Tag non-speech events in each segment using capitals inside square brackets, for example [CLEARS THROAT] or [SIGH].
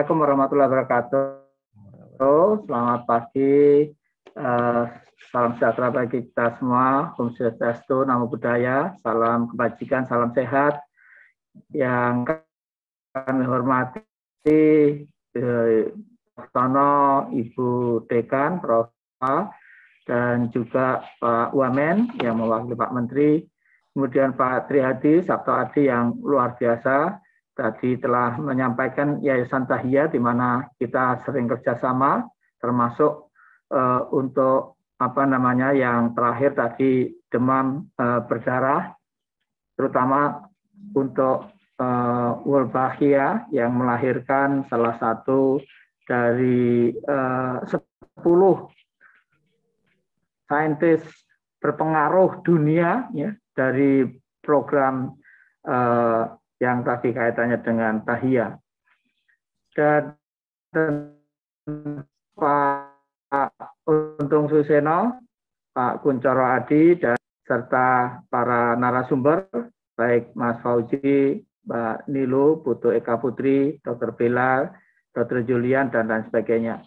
Assalamualaikum warahmatullahi wabarakatuh. Selamat pagi. Eh, salam sejahtera bagi kita semua. Om Swastiastu, Namo Buddhaya. Salam kebajikan, salam sehat. Yang kami hormati eh, Tono Ibu Dekan, Prof. dan juga Pak Wamen yang mewakili Pak Menteri. Kemudian Pak Trihadi, Sabto Adi yang luar biasa tadi telah menyampaikan Yayasan Tahia di mana kita sering kerjasama termasuk uh, untuk apa namanya yang terakhir tadi demam uh, berdarah terutama untuk World eh, Wolbachia yang melahirkan salah satu dari sepuluh saintis berpengaruh dunia ya dari program uh, yang tadi kaitannya dengan tahia Dan Pak Untung Suseno, Pak Kuncoro Adi, dan serta para narasumber, baik Mas Fauzi, Mbak Nilu, Putu Eka Putri, Dr. Bela, Dr. Julian, dan lain sebagainya.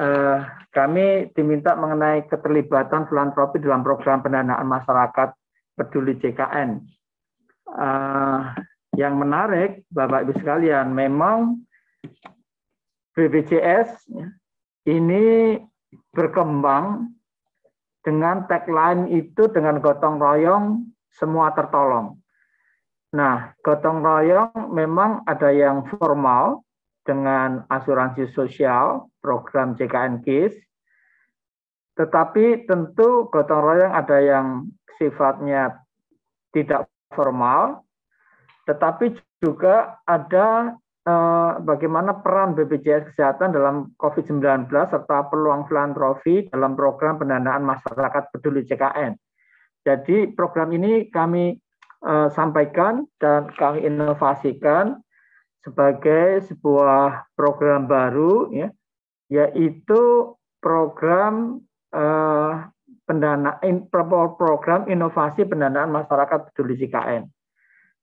Eh, kami diminta mengenai keterlibatan filantropi dalam program pendanaan masyarakat peduli JKN. Eh, yang menarik, Bapak Ibu sekalian, memang BPJS ini berkembang dengan tagline itu dengan gotong royong semua tertolong. Nah, gotong royong memang ada yang formal dengan asuransi sosial, program JKN KIS, tetapi tentu gotong royong ada yang sifatnya tidak formal, tetapi juga ada eh, bagaimana peran BPJS Kesehatan dalam COVID-19 serta peluang filantrofi dalam program pendanaan masyarakat peduli CKN. Jadi program ini kami eh, sampaikan dan kami inovasikan sebagai sebuah program baru ya yaitu program eh, pendanaan program inovasi pendanaan masyarakat peduli CKN.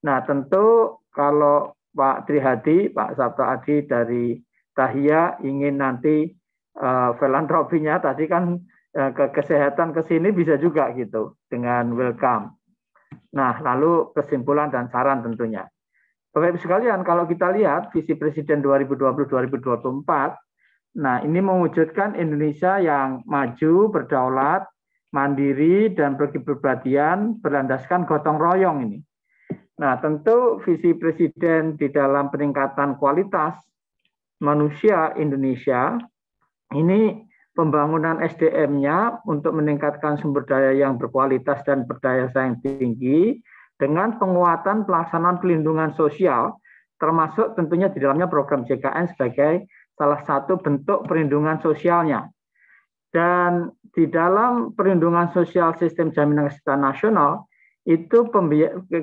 Nah tentu kalau Pak Trihadi, Pak Sabto Adi dari Tahia ingin nanti uh, filantropinya tadi kan uh, ke kesehatan ke sini bisa juga gitu dengan welcome. Nah, lalu kesimpulan dan saran tentunya. Bapak Ibu sekalian, kalau kita lihat visi Presiden 2020-2024, nah ini mewujudkan Indonesia yang maju, berdaulat, mandiri, dan berkepribadian berlandaskan gotong royong ini. Nah, tentu visi presiden di dalam peningkatan kualitas manusia Indonesia ini pembangunan SDM-nya untuk meningkatkan sumber daya yang berkualitas dan berdaya saing tinggi dengan penguatan pelaksanaan pelindungan sosial termasuk tentunya di dalamnya program JKN sebagai salah satu bentuk perlindungan sosialnya. Dan di dalam perlindungan sosial sistem jaminan kesehatan nasional itu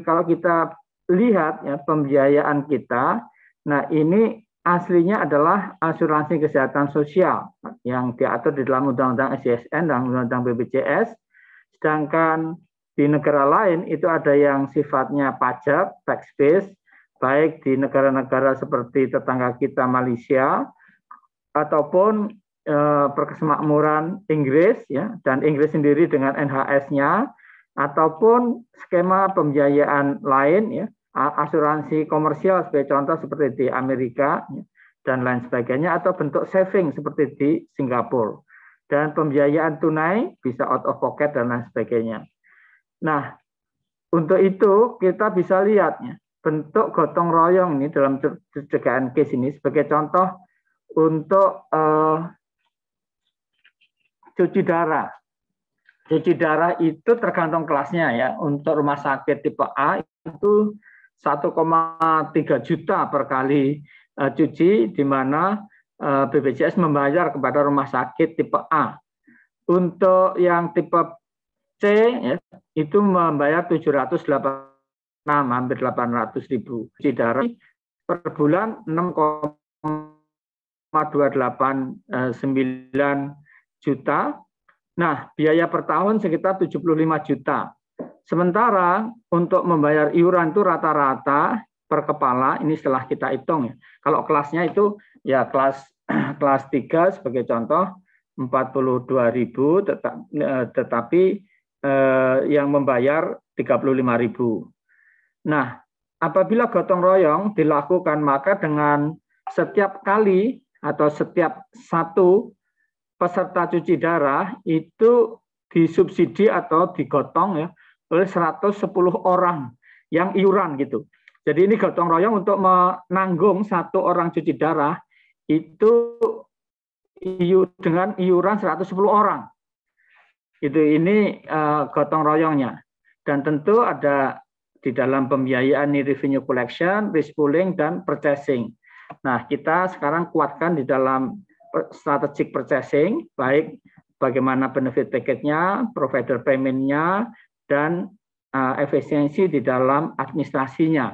kalau kita lihat ya pembiayaan kita, nah ini aslinya adalah asuransi kesehatan sosial yang diatur di dalam Undang-Undang SJSN dan Undang-Undang BPJS. Sedangkan di negara lain itu ada yang sifatnya pajak, tax base, baik di negara-negara seperti tetangga kita Malaysia ataupun eh, perkesemakmuran Inggris ya dan Inggris sendiri dengan NHS-nya ataupun skema pembiayaan lain ya asuransi komersial sebagai contoh seperti di Amerika ya, dan lain sebagainya atau bentuk saving seperti di Singapura dan pembiayaan tunai bisa out of pocket dan lain sebagainya. Nah, untuk itu kita bisa lihat ya, bentuk gotong royong ini dalam pencegahan case ini sebagai contoh untuk uh, cuci darah Cuci darah itu tergantung kelasnya ya. Untuk rumah sakit tipe A itu 1,3 juta per kali uh, cuci, di mana uh, eh, BPJS membayar kepada rumah sakit tipe A. Untuk yang tipe C ya, itu membayar 786 hampir 800 ribu cuci darah per bulan 6,289 eh, juta Nah, biaya per tahun sekitar 75 juta. Sementara untuk membayar iuran itu rata-rata per kepala ini setelah kita hitung ya. Kalau kelasnya itu ya kelas [CLEARS THROAT] kelas 3 sebagai contoh 42.000 tetap, eh, tetapi eh, yang membayar 35.000. Nah, apabila gotong royong dilakukan maka dengan setiap kali atau setiap satu peserta cuci darah itu disubsidi atau digotong ya oleh 110 orang yang iuran gitu. Jadi ini gotong royong untuk menanggung satu orang cuci darah itu dengan iuran 110 orang. Itu ini eh, gotong royongnya. Dan tentu ada di dalam pembiayaan ini revenue collection, risk pooling dan purchasing. Nah, kita sekarang kuatkan di dalam strategic purchasing, baik bagaimana benefit package-nya, provider payment-nya, dan uh, efisiensi di dalam administrasinya.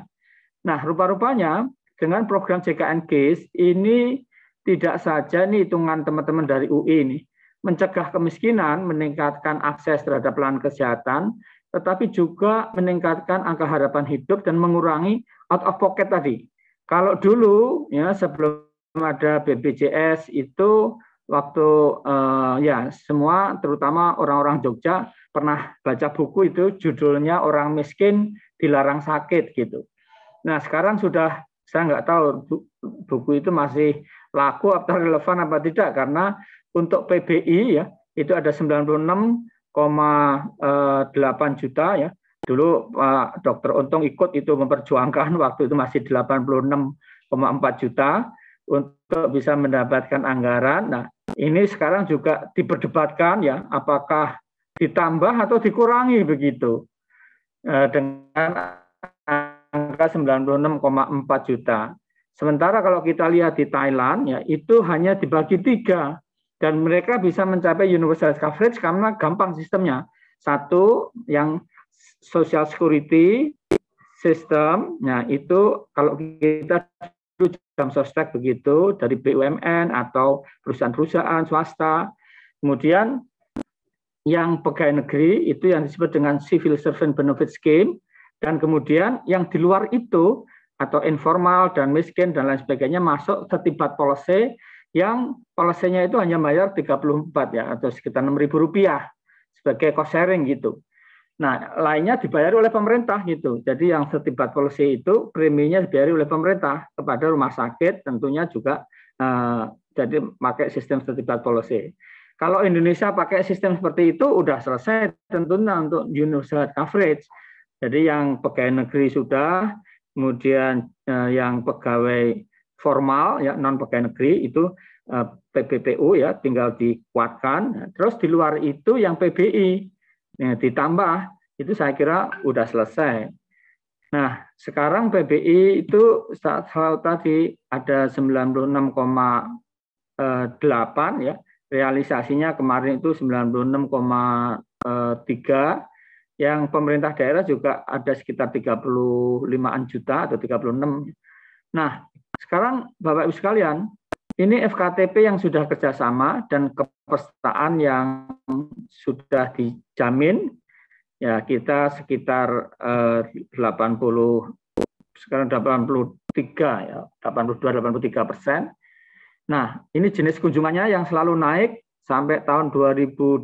Nah, rupa-rupanya dengan program JKN GIS ini tidak saja nih hitungan teman-teman dari UI ini mencegah kemiskinan, meningkatkan akses terhadap layanan kesehatan, tetapi juga meningkatkan angka harapan hidup dan mengurangi out of pocket tadi. Kalau dulu ya sebelum ada BPJS itu waktu uh, ya semua terutama orang-orang Jogja pernah baca buku itu judulnya orang miskin dilarang sakit gitu. Nah sekarang sudah saya nggak tahu buku itu masih laku atau relevan apa tidak karena untuk PBI ya itu ada 96,8 juta ya dulu Pak eh, Dokter Untung ikut itu memperjuangkan waktu itu masih 86,4 juta untuk bisa mendapatkan anggaran. Nah, ini sekarang juga diperdebatkan ya, apakah ditambah atau dikurangi begitu eh, dengan angka 96,4 juta. Sementara kalau kita lihat di Thailand ya itu hanya dibagi tiga dan mereka bisa mencapai universal coverage karena gampang sistemnya. Satu yang social security system, nah itu kalau kita jam sostek begitu dari BUMN atau perusahaan-perusahaan swasta. Kemudian yang pegawai negeri itu yang disebut dengan civil servant benefit scheme dan kemudian yang di luar itu atau informal dan miskin dan lain sebagainya masuk setibat policy yang polisinya itu hanya bayar 34 ya atau sekitar 6.000 rupiah sebagai cost sharing gitu. Nah, lainnya dibayar oleh pemerintah gitu. Jadi yang setibat polisi itu preminya dibayar oleh pemerintah kepada rumah sakit tentunya juga uh, jadi pakai sistem setibat polisi. Kalau Indonesia pakai sistem seperti itu udah selesai tentunya untuk universal coverage. Jadi yang pegawai negeri sudah, kemudian uh, yang pegawai formal ya non pegawai negeri itu uh, eh, PBPU ya tinggal dikuatkan. Terus di luar itu yang PBI Nah, ditambah itu saya kira udah selesai. Nah, sekarang PBI itu saat hal tadi ada 96,8 ya. Realisasinya kemarin itu 96,3 yang pemerintah daerah juga ada sekitar 35-an juta atau 36. Nah, sekarang Bapak Ibu sekalian, ini FKTP yang sudah kerjasama dan Pestaan yang sudah dijamin ya kita sekitar eh, 80 sekarang 83 ya 82 83 persen. Nah ini jenis kunjungannya yang selalu naik sampai tahun 2019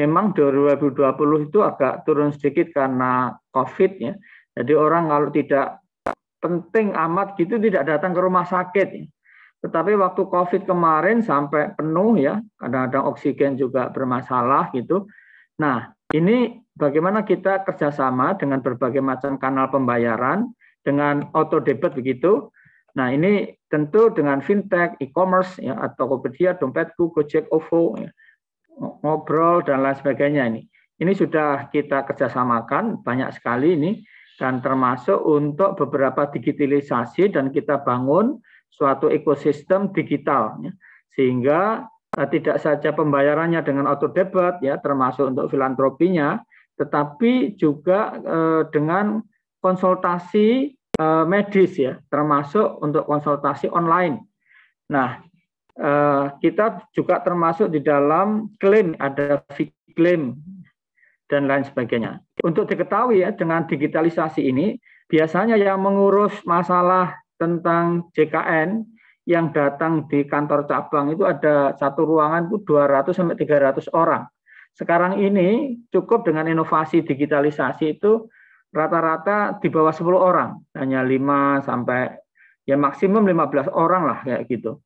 memang 2020 itu agak turun sedikit karena COVID ya. Jadi orang kalau tidak penting amat gitu tidak datang ke rumah sakit. Tetapi waktu COVID kemarin sampai penuh ya, kadang-kadang oksigen juga bermasalah gitu. Nah, ini bagaimana kita kerjasama dengan berbagai macam kanal pembayaran, dengan auto debit begitu. Nah, ini tentu dengan fintech, e-commerce, ya, atau Tokopedia, Dompetku, Gojek, OVO, ya, ngobrol, dan lain sebagainya ini. Ini sudah kita kerjasamakan banyak sekali ini, dan termasuk untuk beberapa digitalisasi dan kita bangun suatu ekosistem digital ya. sehingga eh, tidak saja pembayarannya dengan auto debit ya termasuk untuk filantropinya tetapi juga eh, dengan konsultasi eh, medis ya termasuk untuk konsultasi online. Nah, eh, kita juga termasuk di dalam klaim ada klaim dan lain sebagainya. Untuk diketahui ya dengan digitalisasi ini biasanya yang mengurus masalah tentang JKN yang datang di kantor cabang itu ada satu ruangan itu 200 sampai 300 orang. Sekarang ini cukup dengan inovasi digitalisasi itu rata-rata di bawah 10 orang, hanya 5 sampai ya maksimum 15 orang lah kayak gitu.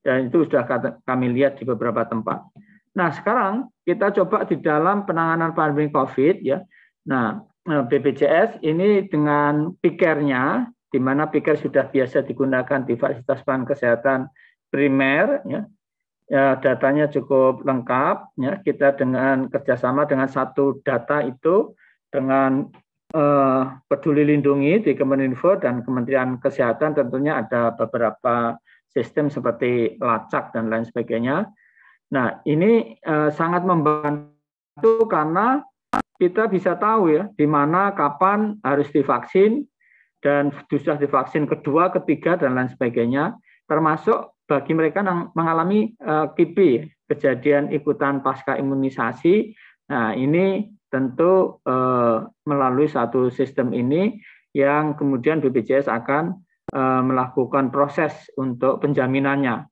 Dan itu sudah kami lihat di beberapa tempat. Nah, sekarang kita coba di dalam penanganan pandemi Covid ya. Nah, eh, BPJS ini dengan pikirnya di mana pikir sudah biasa digunakan di fasilitas pelayanan kesehatan primer, ya, ya, datanya cukup lengkap, ya, kita dengan kerjasama dengan satu data itu dengan eh, peduli lindungi di Kemeninfo dan Kementerian Kesehatan tentunya ada beberapa sistem seperti lacak dan lain sebagainya. Nah ini eh, sangat membantu karena kita bisa tahu ya di mana kapan harus divaksin, dan sudah divaksin kedua, ketiga, dan lain sebagainya, termasuk bagi mereka yang mengalami uh, eh, KIPI, kejadian ikutan pasca imunisasi. Nah, ini tentu eh, melalui satu sistem ini yang kemudian BPJS akan eh, melakukan proses untuk penjaminannya.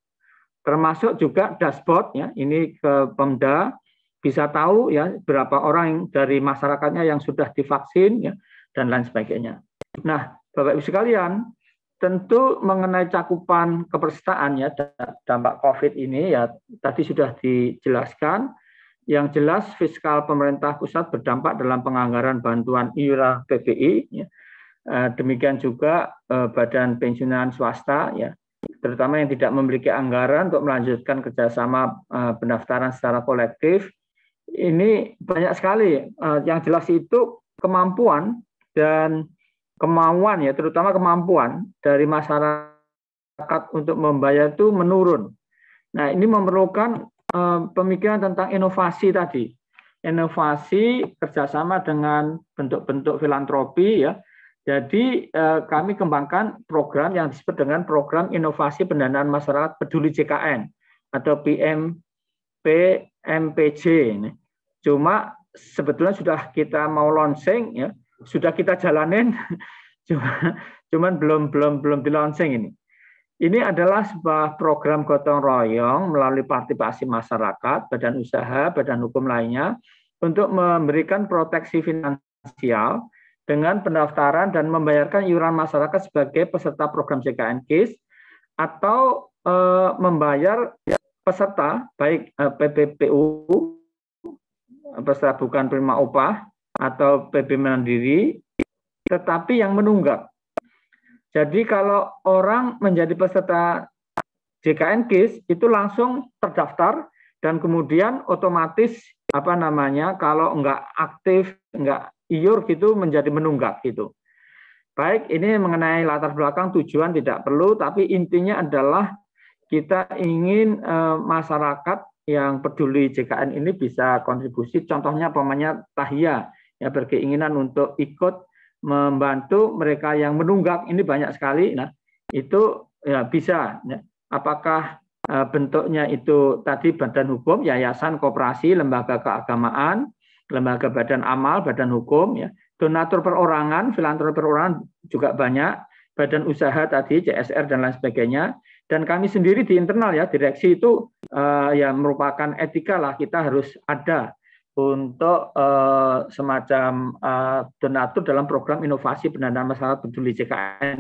Termasuk juga dashboard ya, ini ke Pemda bisa tahu ya berapa orang dari masyarakatnya yang sudah divaksin ya dan lain sebagainya. Nah, Bapak Ibu sekalian, tentu mengenai cakupan kepesertaan ya dampak Covid ini ya tadi sudah dijelaskan. Yang jelas fiskal pemerintah pusat berdampak dalam penganggaran bantuan iuran PBI. Ya. Eh, demikian juga eh, badan pensiunan swasta ya terutama yang tidak memiliki anggaran untuk melanjutkan kerjasama eh, pendaftaran secara kolektif ini banyak sekali yang jelas itu kemampuan dan kemauan ya terutama kemampuan dari masyarakat untuk membayar itu menurun. Nah ini memerlukan eh, pemikiran tentang inovasi tadi, inovasi kerjasama dengan bentuk-bentuk filantropi ya. Jadi eh, kami kembangkan program yang disebut dengan program inovasi pendanaan masyarakat peduli JKN atau PMP MPJ. Cuma sebetulnya sudah kita mau launching ya sudah kita jalanin [LAUGHS] cuma, cuman belum belum belum di launching ini. Ini adalah sebuah program gotong royong melalui partisipasi masyarakat, badan usaha, badan hukum lainnya untuk memberikan proteksi finansial dengan pendaftaran dan membayarkan iuran masyarakat sebagai peserta program JKN KIS atau e, membayar peserta baik e, eh, PPPU peserta bukan penerima upah atau PP Mandiri, tetapi yang menunggak. Jadi kalau orang menjadi peserta JKN KIS itu langsung terdaftar dan kemudian otomatis apa namanya kalau nggak aktif, nggak iur gitu menjadi menunggak gitu. Baik, ini mengenai latar belakang tujuan tidak perlu, tapi intinya adalah kita ingin e, masyarakat yang peduli JKN ini bisa kontribusi. Contohnya pemainnya Tahia ya berkeinginan untuk ikut membantu mereka yang menunggak ini banyak sekali. Nah itu ya bisa. Ya. Apakah e, bentuknya itu tadi badan hukum, yayasan, koperasi, lembaga keagamaan, lembaga badan amal, badan hukum, ya donatur perorangan, filantropi perorangan juga banyak, badan usaha tadi CSR dan lain sebagainya. Dan kami sendiri di internal ya direksi itu uh, ya merupakan etika lah kita harus ada untuk uh, semacam uh, donatur dalam program inovasi pendanaan masyarakat peduli JKN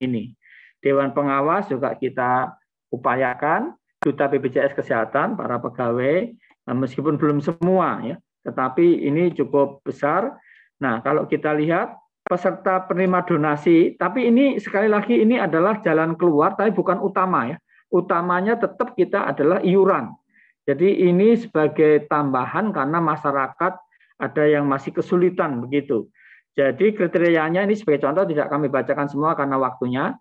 ini. Dewan pengawas juga kita upayakan, duta BPJS Kesehatan, para pegawai, nah, meskipun belum semua ya, tetapi ini cukup besar. Nah, kalau kita lihat peserta penerima donasi, tapi ini sekali lagi ini adalah jalan keluar, tapi bukan utama ya. Utamanya tetap kita adalah iuran jadi ini sebagai tambahan karena masyarakat ada yang masih kesulitan begitu. Jadi kriterianya ini sebagai contoh tidak kami bacakan semua karena waktunya.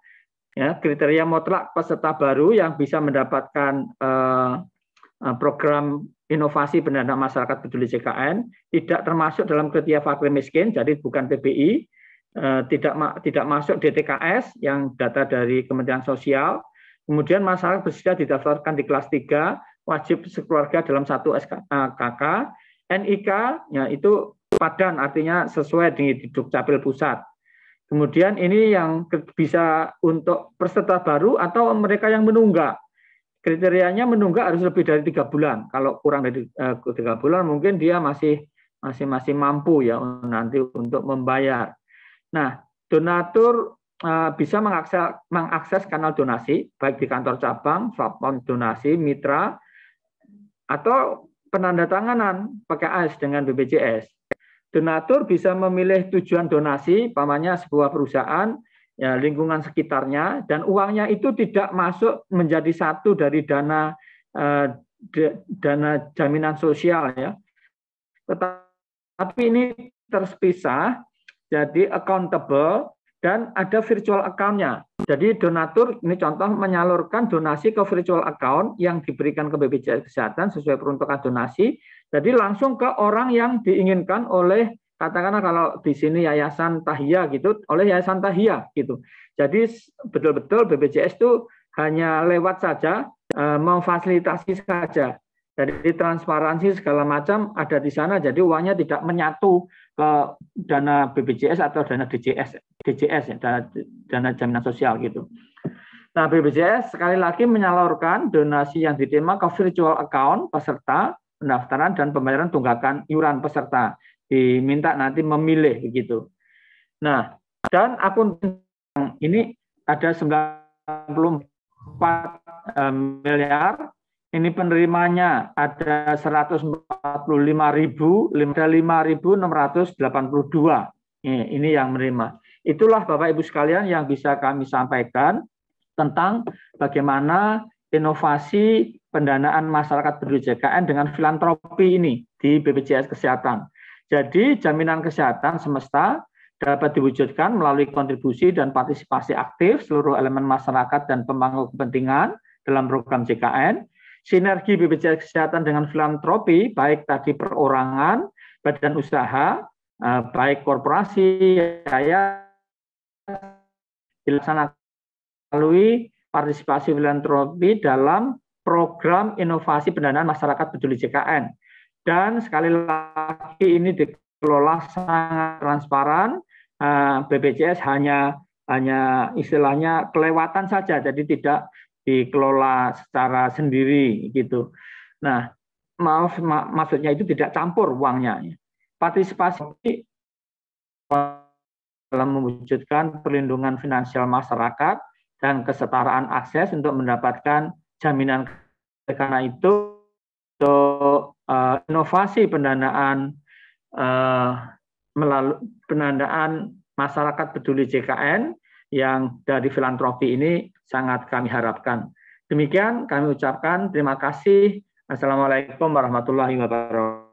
Ya, kriteria mutlak peserta baru yang bisa mendapatkan eh, eh program inovasi pendanaan masyarakat peduli JKN tidak termasuk dalam kriteria fakir miskin, jadi bukan PBI, eh, tidak ma tidak masuk DTKS yang data dari Kementerian Sosial. Kemudian masyarakat bersedia didaftarkan di kelas 3 wajib sekeluarga dalam satu SKK, NIK ya itu padan artinya sesuai dengan di Dukcapil Pusat. Kemudian ini yang bisa untuk peserta baru atau mereka yang menunggak. Kriterianya menunggak harus lebih dari tiga bulan. Kalau kurang dari eh, tiga bulan mungkin dia masih masih masih mampu ya nanti untuk membayar. Nah, donatur eh, bisa mengakses, mengakses kanal donasi baik di kantor cabang, platform donasi, mitra, atau penandatanganan PKS dengan BPJS. Donatur bisa memilih tujuan donasi, pamannya sebuah perusahaan, ya, lingkungan sekitarnya, dan uangnya itu tidak masuk menjadi satu dari dana eh, dana jaminan sosial ya. Tetapi ini terpisah jadi accountable dan ada virtual account-nya. Jadi donatur ini contoh menyalurkan donasi ke virtual account yang diberikan ke BPJS Kesehatan sesuai peruntukan donasi. Jadi langsung ke orang yang diinginkan oleh katakanlah kalau di sini yayasan Tahia gitu, oleh yayasan Tahia gitu. Jadi betul-betul BPJS itu hanya lewat saja, e, memfasilitasi saja. Jadi transparansi segala macam ada di sana. Jadi uangnya tidak menyatu ke dana BPJS atau dana DJS, DJS ya, dana, dana jaminan sosial gitu. Nah, BPJS sekali lagi menyalurkan donasi yang diterima ke virtual account peserta pendaftaran dan pembayaran tunggakan iuran peserta. Diminta nanti memilih begitu. Nah, dan akun ini ada 94 eh, miliar ini penerimanya ada 145.582. Ini yang menerima. Itulah Bapak Ibu sekalian yang bisa kami sampaikan tentang bagaimana inovasi pendanaan masyarakat peduli JKN dengan filantropi ini di BPJS Kesehatan. Jadi jaminan kesehatan semesta dapat diwujudkan melalui kontribusi dan partisipasi aktif seluruh elemen masyarakat dan pemangku kepentingan dalam program JKN sinergi BPJS Kesehatan dengan filantropi, baik tadi perorangan, badan usaha, eh, baik korporasi, saya dilaksanakan melalui partisipasi filantropi dalam program inovasi pendanaan masyarakat peduli JKN. Dan sekali lagi ini dikelola sangat transparan, eh, BPJS hanya hanya istilahnya kelewatan saja, jadi tidak dikelola secara sendiri gitu. Nah, maaf ma maksudnya itu tidak campur uangnya. Partisipasi dalam mewujudkan perlindungan finansial masyarakat dan kesetaraan akses untuk mendapatkan jaminan karena itu untuk uh, inovasi pendanaan uh, eh, melalui pendanaan masyarakat peduli JKN yang dari filantropi ini sangat kami harapkan. Demikian kami ucapkan terima kasih. Assalamualaikum warahmatullahi wabarakatuh.